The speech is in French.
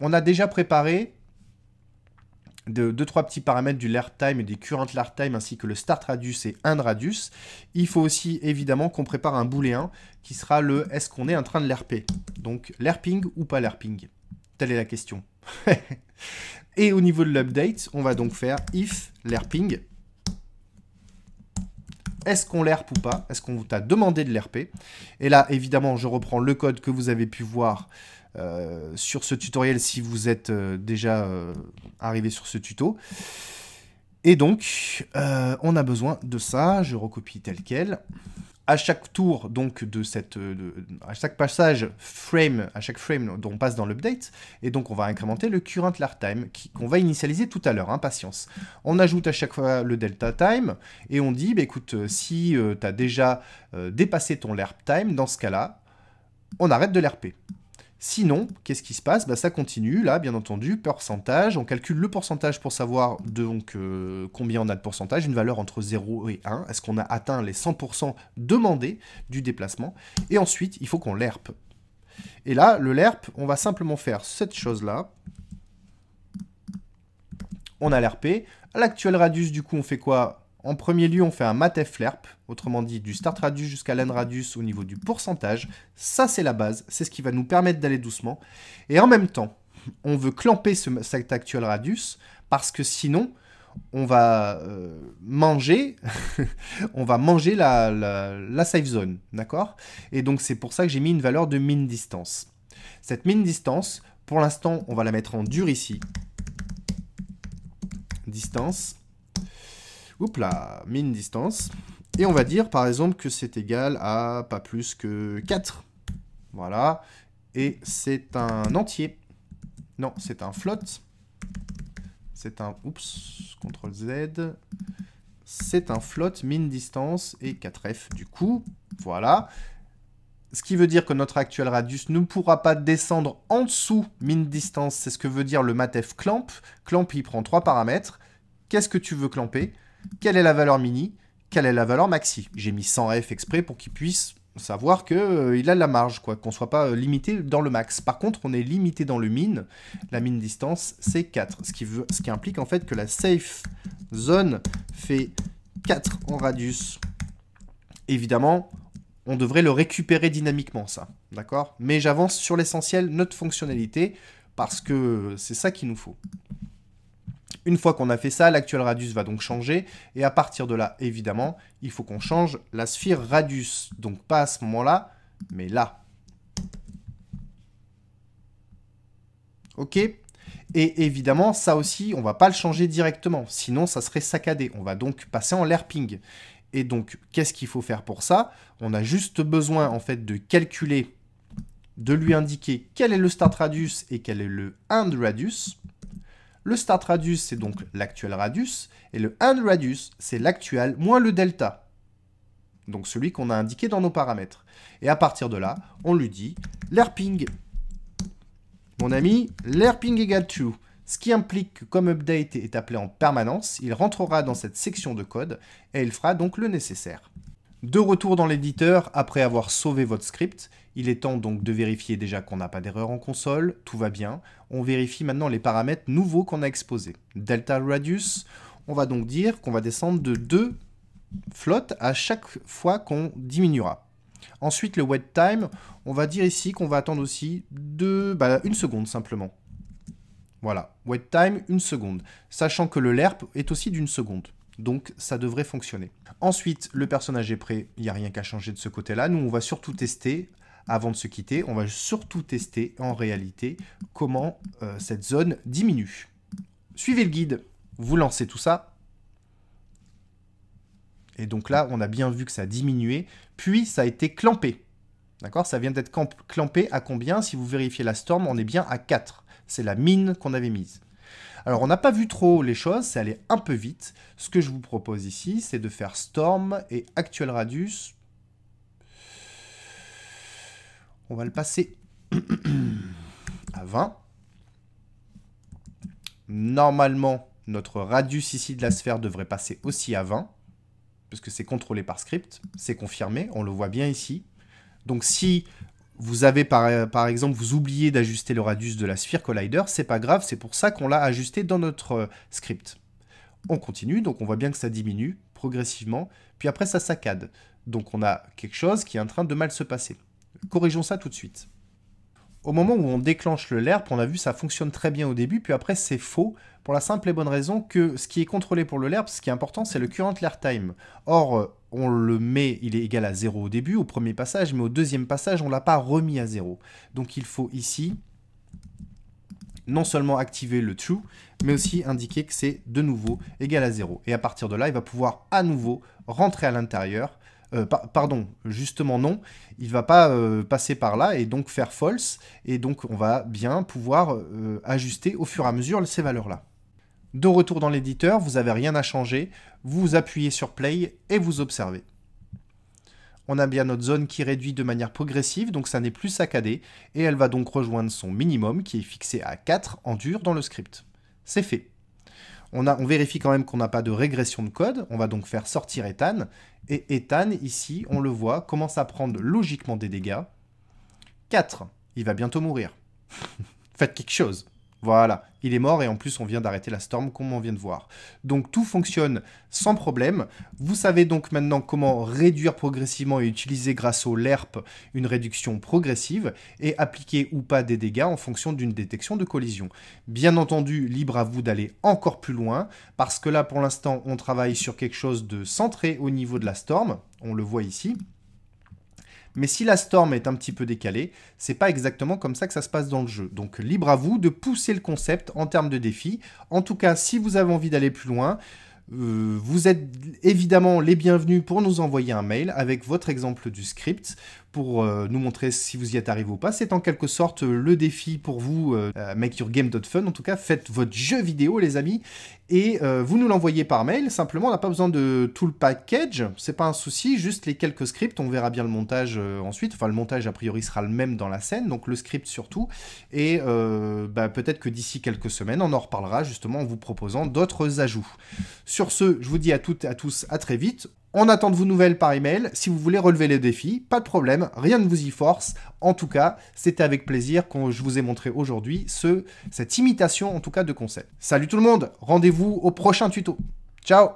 On a déjà préparé deux, trois petits paramètres du LARP time et des current LARP time ainsi que le start radius et end radius. Il faut aussi évidemment qu'on prépare un booléen qui sera le est-ce qu'on est en train de LARPer Donc LARPing ou pas LARPing Telle est la question. et au niveau de l'update, on va donc faire if LARPing est-ce qu'on l'ERP ou pas Est-ce qu'on t'a demandé de l'ERP Et là, évidemment, je reprends le code que vous avez pu voir euh, sur ce tutoriel si vous êtes euh, déjà euh, arrivé sur ce tuto. Et donc, on a besoin de ça. Je recopie tel quel à chaque tour donc de cette euh, à chaque passage frame à chaque frame dont on passe dans l'update et donc on va incrémenter le current lar time qu'on va initialiser tout à l'heure hein, patience on ajoute à chaque fois le delta time et on dit bah, écoute euh, si euh, tu as déjà dépassé ton lerp time dans ce cas là on arrête de l'RP Sinon, qu'est-ce qui se passe bah, Ça continue, là, bien entendu, pourcentage. On calcule le pourcentage pour savoir donc euh, combien on a de pourcentage, une valeur entre 0 et 1. Est-ce qu'on a atteint les 100% demandés du déplacement Et ensuite, il faut qu'on l'ERP. Et là, le LERP, on va simplement faire cette chose-là. On a l'ERP. À l'actuel radius, du coup, on fait quoi en premier lieu, on fait un math flerp, autrement dit du start radius jusqu'à l'end radius au niveau du pourcentage. Ça, c'est la base, c'est ce qui va nous permettre d'aller doucement. Et en même temps, on veut clamper ce, cet actuel radius parce que sinon, on va euh, manger, on va manger la, la safe zone, d'accord Et donc c'est pour ça que j'ai mis une valeur de min distance. Cette min distance, pour l'instant, on va la mettre en dur ici. Distance. Oups là, mine distance. Et on va dire par exemple que c'est égal à pas plus que 4. Voilà. Et c'est un entier. Non, c'est un float. C'est un... Oups, CTRL Z. C'est un float min distance et 4F du coup. Voilà. Ce qui veut dire que notre actuel radius ne pourra pas descendre en dessous min distance. C'est ce que veut dire le matf clamp. Clamp, il prend trois paramètres. Qu'est-ce que tu veux clamper quelle est la valeur mini, quelle est la valeur maxi. J'ai mis 100F exprès pour qu'il puisse savoir qu'il euh, il a la marge, quoi, qu'on soit pas euh, limité dans le max. Par contre, on est limité dans le min. La mine distance, c'est 4. Ce qui, veut, ce qui implique en fait que la safe zone fait 4 en radius. Évidemment, on devrait le récupérer dynamiquement, ça. D'accord Mais j'avance sur l'essentiel, notre fonctionnalité, parce que euh, c'est ça qu'il nous faut. Une fois qu'on a fait ça, l'actuel radius va donc changer. Et à partir de là, évidemment, il faut qu'on change la sphère radius. Donc pas à ce moment-là, mais là. Ok et évidemment, ça aussi, on va pas le changer directement, sinon ça serait saccadé. On va donc passer en l'AirPing. Et donc, qu'est-ce qu'il faut faire pour ça On a juste besoin en fait de calculer, de lui indiquer quel est le start radius et quel est le end radius. Le start radius, c'est donc l'actuel radius, et le end radius, c'est l'actuel moins le delta, donc celui qu'on a indiqué dans nos paramètres. Et à partir de là, on lui dit l'AirPing. Mon ami, l'AirPing égale true, ce qui implique que comme update est appelé en permanence, il rentrera dans cette section de code et il fera donc le nécessaire. De retour dans l'éditeur, après avoir sauvé votre script, il est temps donc de vérifier déjà qu'on n'a pas d'erreur en console, tout va bien, on vérifie maintenant les paramètres nouveaux qu'on a exposés. Delta radius, on va donc dire qu'on va descendre de 2 flottes à chaque fois qu'on diminuera. Ensuite, le wait time, on va dire ici qu'on va attendre aussi de, bah, une seconde simplement. Voilà, wait time, une seconde. Sachant que le lerp est aussi d'une seconde. Donc ça devrait fonctionner. Ensuite, le personnage est prêt, il n'y a rien qu'à changer de ce côté-là. Nous, on va surtout tester, avant de se quitter, on va surtout tester en réalité comment euh, cette zone diminue. Suivez le guide, vous lancez tout ça. Et donc là, on a bien vu que ça a diminué, puis ça a été clampé. D'accord Ça vient d'être clampé à combien Si vous vérifiez la storm, on est bien à 4. C'est la mine qu'on avait mise. Alors, on n'a pas vu trop les choses, c'est allé un peu vite. Ce que je vous propose ici, c'est de faire storm et actuel radius. On va le passer 20. Normalement, notre radius ici de la sphère devrait passer aussi à 20, puisque c'est contrôlé par script, c'est confirmé, on le voit bien ici. Donc si vous avez par, par exemple, vous oubliez d'ajuster le radius de la sphère collider, c'est pas grave, c'est pour ça qu'on l'a ajusté dans notre euh, script. On continue, donc on voit bien que ça diminue progressivement, puis après ça saccade. Donc on a quelque chose qui est en train de mal se passer. Corrigeons ça tout de suite au moment où on déclenche le LERP, on a vu ça fonctionne très bien au début, puis après c'est faux, pour la simple et bonne raison que ce qui est contrôlé pour le LERP, ce qui est important, c'est le current LERP time. Or, on le met, il est égal à 0 au début, au premier passage, mais au deuxième passage, on ne l'a pas remis à 0. Donc il faut ici non seulement activer le true, mais aussi indiquer que c'est de nouveau égal à 0. Et à partir de là, il va pouvoir à nouveau rentrer à l'intérieur euh, pardon, justement non, il va pas euh, passer par là et donc faire false, et donc on va bien pouvoir euh, ajuster au fur et à mesure ces valeurs-là. De retour dans l'éditeur, vous n'avez rien à changer, vous, appuyez sur Play et vous observez. On a bien notre zone qui réduit de manière progressive, donc ça n'est plus saccadé, et elle va donc rejoindre son minimum qui est fixé à 4 en dur dans le script. C'est fait. On, on, vérifie quand même qu'on n'a pas de régression de code. On va donc faire sortir Ethan et Ethan, ici, on le voit, commence à prendre logiquement des dégâts. 4. Il va bientôt mourir. Faites quelque chose. Voilà, il est mort et en plus on vient d'arrêter la Storm comme on vient de voir. Donc tout fonctionne sans problème. Vous savez donc maintenant comment réduire progressivement et utiliser grâce au LERP une réduction progressive et appliquer ou pas des dégâts en fonction d'une détection de collision. Bien entendu, libre à vous d'aller encore plus loin parce que là pour l'instant on travaille sur quelque chose de centré au niveau de la Storm, on le voit ici. Mais si la Storm est un petit peu décalée, c'est pas exactement comme ça que ça se passe dans le jeu. Donc libre à vous de pousser le concept en termes de défi. En tout cas, si vous avez envie d'aller plus loin, euh, vous êtes évidemment les bienvenus pour nous envoyer un mail avec votre exemple du script pour euh, nous montrer si vous y êtes arrivé ou pas. C'est en quelque sorte euh, le défi pour vous, euh, make your game fun. En tout cas, faites votre jeu vidéo, les amis, et vous nous l'envoyez par mail. Simplement, on n'a pas besoin de tout le package, c'est pas un souci, juste les quelques scripts. On verra bien le montage ensuite. Enfin, le montage a priori sera le même dans la scène, donc le script surtout. Et bah, peut-être que d'ici quelques semaines, on en reparlera justement en vous proposant d'autres ajouts. Sur ce, je vous dis à toutes et à tous à très vite. On attend de vos nouvelles par email. Si vous voulez relever les défis, pas de problème, rien ne vous y force. En tout cas, c'était avec plaisir que je vous ai montré aujourd'hui ce, cette imitation en tout cas de concept. Salut tout le monde, rendez-vous au prochain tuto. Ciao